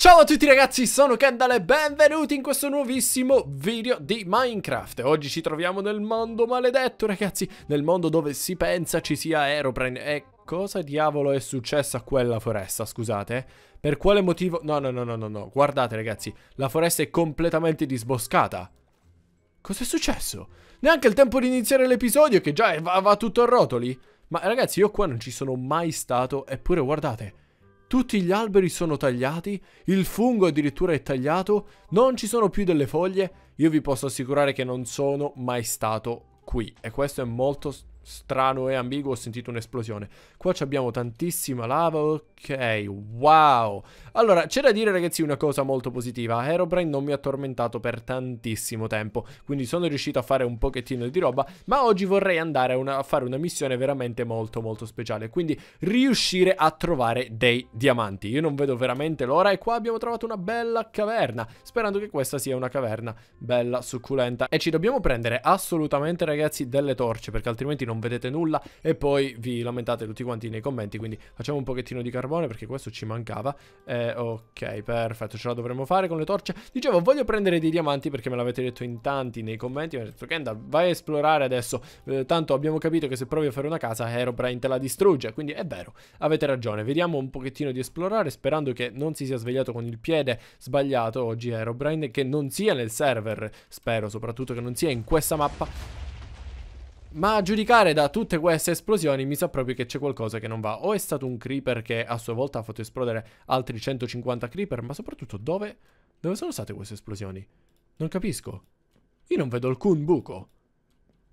Ciao a tutti ragazzi, sono Kendall e benvenuti in questo nuovissimo video di Minecraft Oggi ci troviamo nel mondo maledetto ragazzi, nel mondo dove si pensa ci sia Aeroplane E cosa diavolo è successo a quella foresta, scusate? Per quale motivo? No, no, no, no, no, no, guardate ragazzi, la foresta è completamente disboscata Cos'è successo? Neanche il tempo di iniziare l'episodio che già va, va tutto a rotoli Ma ragazzi, io qua non ci sono mai stato, eppure guardate tutti gli alberi sono tagliati, il fungo addirittura è tagliato, non ci sono più delle foglie, io vi posso assicurare che non sono mai stato qui e questo è molto strano e ambiguo, ho sentito un'esplosione. Qua abbiamo tantissima lava, ok, wow. Allora, c'è da dire ragazzi una cosa molto positiva, Aerobrain non mi ha tormentato per tantissimo tempo, quindi sono riuscito a fare un pochettino di roba, ma oggi vorrei andare una, a fare una missione veramente molto molto speciale, quindi riuscire a trovare dei diamanti. Io non vedo veramente l'ora e qua abbiamo trovato una bella caverna, sperando che questa sia una caverna bella, succulenta. E ci dobbiamo prendere assolutamente ragazzi delle torce, perché altrimenti non non vedete nulla e poi vi lamentate tutti quanti nei commenti, quindi facciamo un pochettino di carbone perché questo ci mancava. Eh, ok, perfetto, ce la dovremmo fare con le torce. Dicevo, voglio prendere dei diamanti perché me l'avete detto in tanti nei commenti, mi hanno detto Kendall vai a esplorare adesso, eh, tanto abbiamo capito che se provi a fare una casa Herobrine te la distrugge, quindi è vero, avete ragione. Vediamo un pochettino di esplorare sperando che non si sia svegliato con il piede sbagliato oggi Herobrine, che non sia nel server, spero soprattutto che non sia in questa mappa ma a giudicare da tutte queste esplosioni mi sa proprio che c'è qualcosa che non va. O è stato un creeper che a sua volta ha fatto esplodere altri 150 creeper, ma soprattutto dove, dove sono state queste esplosioni? Non capisco. Io non vedo alcun buco.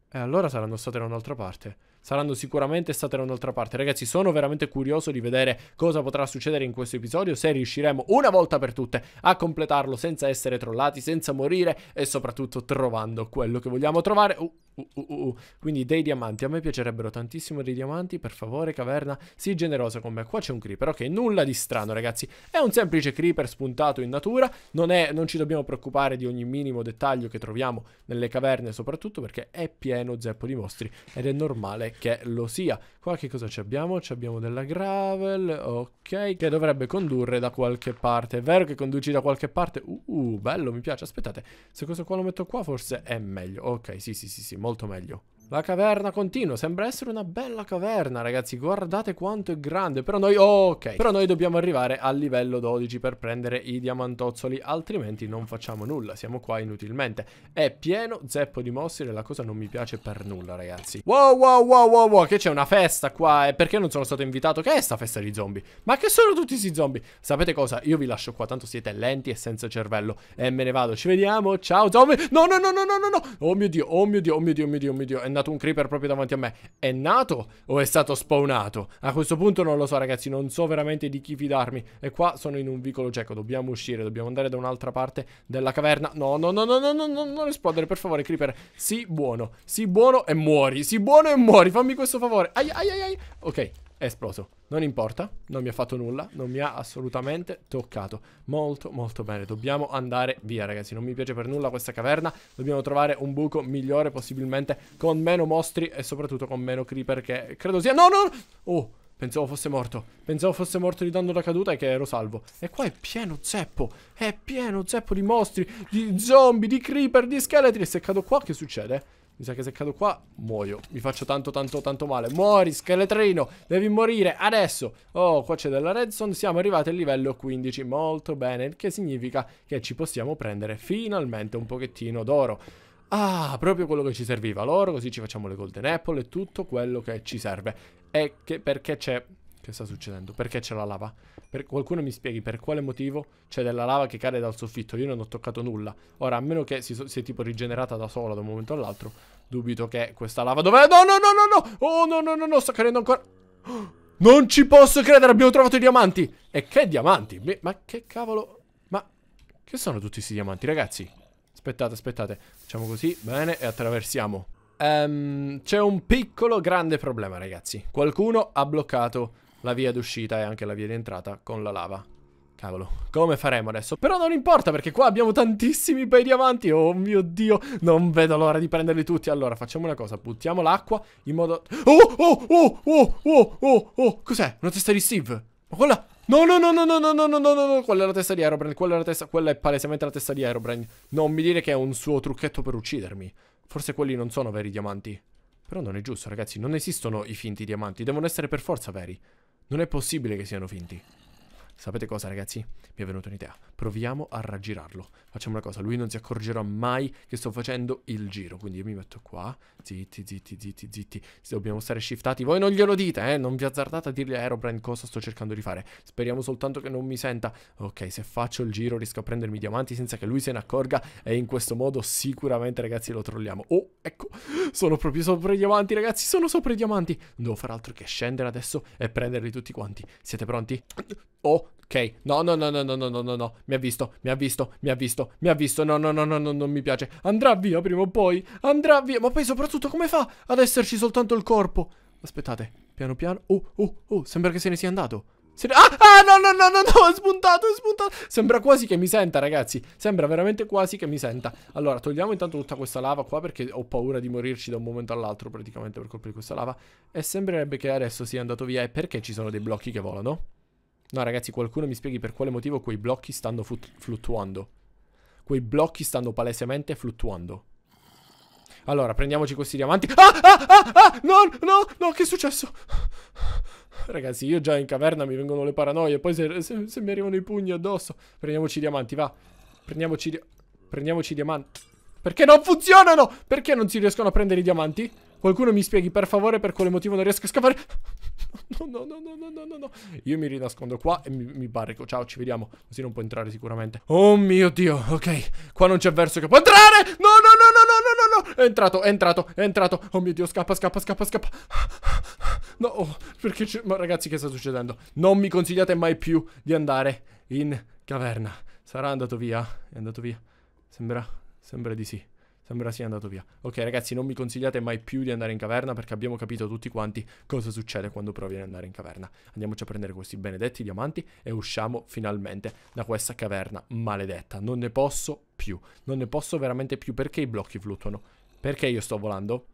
E allora saranno state da un'altra parte. Saranno sicuramente state da un'altra parte. Ragazzi, sono veramente curioso di vedere cosa potrà succedere in questo episodio, se riusciremo una volta per tutte a completarlo senza essere trollati, senza morire e soprattutto trovando quello che vogliamo trovare. Uh, Uh, uh, uh. Quindi dei diamanti, a me piacerebbero tantissimo dei diamanti, per favore caverna, sii generosa con me. Qua c'è un creeper, ok, nulla di strano ragazzi, è un semplice creeper spuntato in natura, non, è, non ci dobbiamo preoccupare di ogni minimo dettaglio che troviamo nelle caverne soprattutto perché è pieno zeppo di mostri ed è normale che lo sia. Qua che cosa ci abbiamo? Ci abbiamo della gravel, ok, che dovrebbe condurre da qualche parte, è vero che conduci da qualche parte? Uh, uh bello, mi piace, aspettate, se questo qua lo metto qua forse è meglio, ok, sì sì sì sì, molto meglio. La caverna continua, sembra essere una bella caverna ragazzi, guardate quanto è grande, però noi, oh, ok, però noi dobbiamo arrivare al livello 12 per prendere i diamantozzoli, altrimenti non facciamo nulla, siamo qua inutilmente. È pieno zeppo di mostri e la cosa non mi piace per nulla ragazzi. Wow, wow, wow, wow, wow, che c'è una festa qua, e perché non sono stato invitato? Che è sta festa di zombie? Ma che sono tutti questi zombie? Sapete cosa? Io vi lascio qua, tanto siete lenti e senza cervello, e me ne vado, ci vediamo, ciao zombie, no, no, no, no, no, no, no, oh mio Dio, oh mio Dio, oh mio Dio, oh mio Dio, oh mio Dio, andato un creeper proprio davanti a me. È nato o è stato spawnato? A questo punto non lo so ragazzi, non so veramente di chi fidarmi. E qua sono in un vicolo cieco, dobbiamo uscire, dobbiamo andare da un'altra parte della caverna. No, no, no, no, no, no, no, non esplodere, per favore creeper. Sii buono, sii buono e muori, sii buono e muori, fammi questo favore. Ai, ai, ai, ai. Ok, è esploso. Non importa, non mi ha fatto nulla, non mi ha assolutamente toccato. Molto, molto bene. Dobbiamo andare via, ragazzi. Non mi piace per nulla questa caverna. Dobbiamo trovare un buco migliore, possibilmente con meno mostri e soprattutto con meno creeper che credo sia... No, no! Oh, pensavo fosse morto. Pensavo fosse morto di danno da caduta e che ero salvo. E qua è pieno zeppo. È pieno zeppo di mostri, di zombie, di creeper, di scheletri. E se cado qua, che succede? Mi sa che se cado qua muoio. Mi faccio tanto tanto tanto male. Muori, scheletrino. Devi morire adesso. Oh, qua c'è della redstone. Siamo arrivati al livello 15. Molto bene. Il che significa che ci possiamo prendere finalmente un pochettino d'oro. Ah, proprio quello che ci serviva. L'oro, così ci facciamo le golden apple e tutto quello che ci serve. E che perché c'è che sta succedendo? Perché c'è la lava? Per qualcuno mi spieghi per quale motivo c'è della lava che cade dal soffitto? Io non ho toccato nulla. Ora, a meno che si, so sia tipo rigenerata da sola da un momento all'altro, dubito che questa lava... Dov'è? No, no, no, no, no! Oh, no, no, no, no, sta cadendo ancora... non ci posso credere, abbiamo trovato i diamanti! E che diamanti? ma che cavolo... Ma che sono tutti questi diamanti, ragazzi? Aspettate, aspettate. Facciamo così, bene, e attraversiamo. Um, c'è un piccolo grande problema, ragazzi. Qualcuno ha bloccato la via d'uscita e anche la via di entrata con la lava. Cavolo, come faremo adesso? Però non importa perché qua abbiamo tantissimi bei diamanti Oh mio Dio, non vedo l'ora di prenderli tutti Allora, facciamo una cosa, buttiamo l'acqua in modo... Oh, oh, oh, oh, oh, oh, oh, oh. Cos'è? Una testa di Steve? Ma quella... No, no, no, no, no, no, no, no, no, no, no Quella è la testa di Aerobrain. quella è la testa... Quella è palesemente la testa di Aerobrain. Non mi dire che è un suo trucchetto per uccidermi Forse quelli non sono veri diamanti Però non è giusto, ragazzi, non esistono i finti diamanti Devono essere per forza veri non è possibile che siano finti. Sapete cosa ragazzi? Mi è venuta un'idea. Proviamo a raggirarlo. Facciamo una cosa, lui non si accorgerà mai che sto facendo il giro. Quindi io mi metto qua. Zitti, zitti, zitti, zitti. Dobbiamo stare shiftati. Voi non glielo dite, eh? Non vi azzardate a dirgli a eh, Aerobrand cosa sto cercando di fare. Speriamo soltanto che non mi senta. Ok, se faccio il giro riesco a prendermi i diamanti senza che lui se ne accorga. E in questo modo sicuramente ragazzi lo trolliamo. Oh, ecco. Sono proprio sopra i diamanti ragazzi. Sono sopra i diamanti. Non devo fare altro che scendere adesso e prenderli tutti quanti. Siete pronti? Oh, ok. No, no, no, no, no, no, no, no, no. Mi ha visto, mi ha visto, mi ha visto, mi ha visto. No, no, no, no, no, non mi piace. Andrà via prima o poi. Andrà via. Ma poi soprattutto come fa ad esserci soltanto il corpo? Aspettate, piano piano. Oh, oh, oh, sembra che se ne sia andato. Se ne... Ah, ah, no, no, no, no, no, è spuntato, è spuntato. Sembra quasi che mi senta, ragazzi. Sembra veramente quasi che mi senta. Allora, togliamo intanto tutta questa lava qua perché ho paura di morirci da un momento all'altro praticamente per colpa di questa lava. E sembrerebbe che adesso sia andato via. E perché ci sono dei blocchi che volano? No, ragazzi, qualcuno mi spieghi per quale motivo quei blocchi stanno fluttuando. Quei blocchi stanno palesemente fluttuando. Allora, prendiamoci questi diamanti. Ah, ah, ah, ah! No, no, no, che è successo? Ragazzi, io già in caverna mi vengono le paranoie. Poi se, se, se mi arrivano i pugni addosso. Prendiamoci i diamanti, va. Prendiamoci, di... prendiamoci i diamanti. Perché non funzionano? Perché non si riescono a prendere i diamanti? Qualcuno mi spieghi per favore per quale motivo non riesco a scappare. No, no, no, no, no, no, no. Io mi rinascondo qua e mi, mi barrico. Ciao, ci vediamo. Così non può entrare sicuramente. Oh mio Dio, ok. Qua non c'è verso che può entrare. No, no, no, no, no, no, no, no. È entrato, è entrato, è entrato. Oh mio Dio, scappa, scappa, scappa, scappa. No, oh, perché c'è... Ma ragazzi, che sta succedendo? Non mi consigliate mai più di andare in caverna. Sarà andato via? È andato via. Sembra, sembra di sì. Sembra sia andato via. Ok, ragazzi, non mi consigliate mai più di andare in caverna perché abbiamo capito tutti quanti cosa succede quando provi ad andare in caverna. Andiamoci a prendere questi benedetti diamanti e usciamo finalmente da questa caverna maledetta. Non ne posso più. Non ne posso veramente più. Perché i blocchi fluttuano? Perché io sto volando?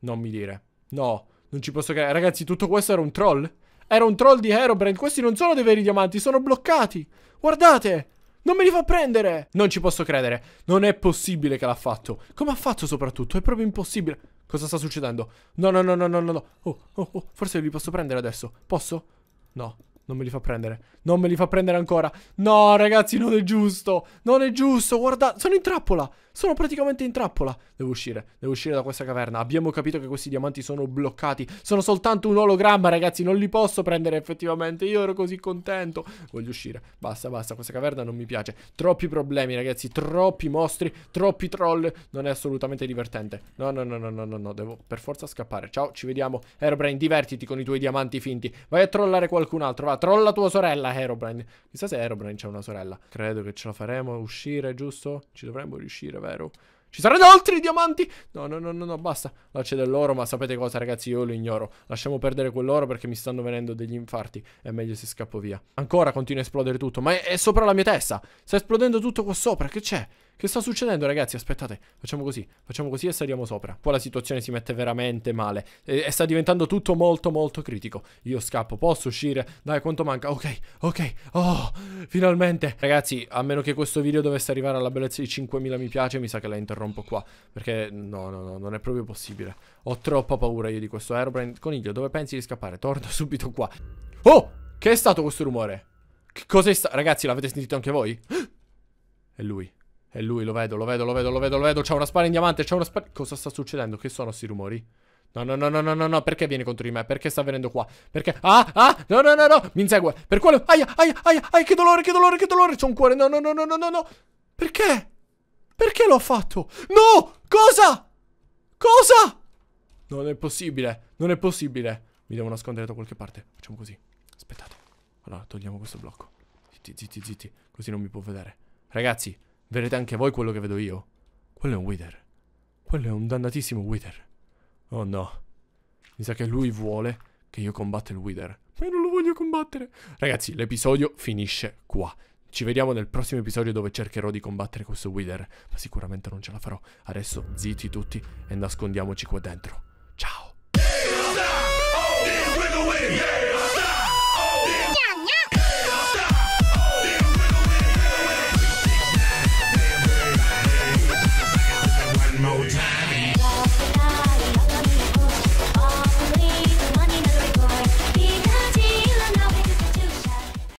Non mi dire. No, non ci posso credere. Ragazzi, tutto questo era un troll? Era un troll di Herobrand. Questi non sono dei veri diamanti, sono bloccati. Guardate! Non me li fa prendere! Non ci posso credere. Non è possibile che l'ha fatto. Come ha fatto soprattutto? È proprio impossibile. Cosa sta succedendo? No, no, no, no, no, no. Oh, oh, oh. Forse li posso prendere adesso. Posso? No. Non me li fa prendere. Non me li fa prendere ancora. No, ragazzi, non è giusto. Non è giusto. Guarda, sono in trappola. Sono praticamente in trappola. Devo uscire. Devo uscire da questa caverna. Abbiamo capito che questi diamanti sono bloccati. Sono soltanto un ologramma, ragazzi. Non li posso prendere effettivamente. Io ero così contento. Voglio uscire. Basta, basta. Questa caverna non mi piace. Troppi problemi, ragazzi. Troppi mostri. Troppi troll. Non è assolutamente divertente. No, no, no, no, no, no. no. Devo per forza scappare. Ciao, ci vediamo. Airbrain, divertiti con i tuoi diamanti finti. Vai a trollare qualcun altro. Va, Trolla tua sorella, Herobrine. Chissà se Herobrine c'è una sorella. Credo che ce la faremo uscire, giusto? Ci dovremmo riuscire, vero? Ci saranno altri diamanti? No, no, no, no, no basta. Là c'è dell'oro, ma sapete cosa, ragazzi? Io lo ignoro. Lasciamo perdere quell'oro perché mi stanno venendo degli infarti. È meglio se scappo via. Ancora continua a esplodere tutto, ma è, è sopra la mia testa. Sta esplodendo tutto qua sopra, che c'è? Che sta succedendo ragazzi? Aspettate, facciamo così, facciamo così e saliamo sopra. Poi la situazione si mette veramente male e, e sta diventando tutto molto molto critico. Io scappo, posso uscire? Dai, quanto manca? Ok, ok, oh, finalmente. Ragazzi, a meno che questo video dovesse arrivare alla bellezza di 5000 mi piace, mi sa che la interrompo qua. Perché no, no, no, non è proprio possibile. Ho troppa paura io di questo airbrand. Coniglio, dove pensi di scappare? Torna subito qua. Oh, che è stato questo rumore? Che cos'è stato? Ragazzi, l'avete sentito anche voi? È lui. E lui lo vedo, lo vedo, lo vedo, lo vedo, lo vedo. C'ha una spada in diamante, c'ha una spada... Cosa sta succedendo? Che sono questi rumori? No, no, no, no, no, no, no, perché viene contro di me? Perché sta venendo qua? Perché? Ah, ah, no, no, no, no, mi insegue. Per quello... Aia, aia, aia, aia, che dolore, che dolore, che dolore. C'è un cuore, no, no, no, no, no, no, no. Perché? Perché l'ho fatto? No! Cosa? Cosa? Non è possibile, non è possibile. Mi devo nascondere da qualche parte. Facciamo così. Aspettate. Allora, togliamo questo blocco. Zitti, zitti, zitti. Così non mi può vedere. Ragazzi, Vedete anche voi quello che vedo io. Quello è un Wither. Quello è un dannatissimo Wither. Oh no. Mi sa che lui vuole che io combatta il Wither. Ma io non lo voglio combattere. Ragazzi, l'episodio finisce qua. Ci vediamo nel prossimo episodio dove cercherò di combattere questo Wither. Ma sicuramente non ce la farò. Adesso zitti tutti e nascondiamoci qua dentro. Ciao.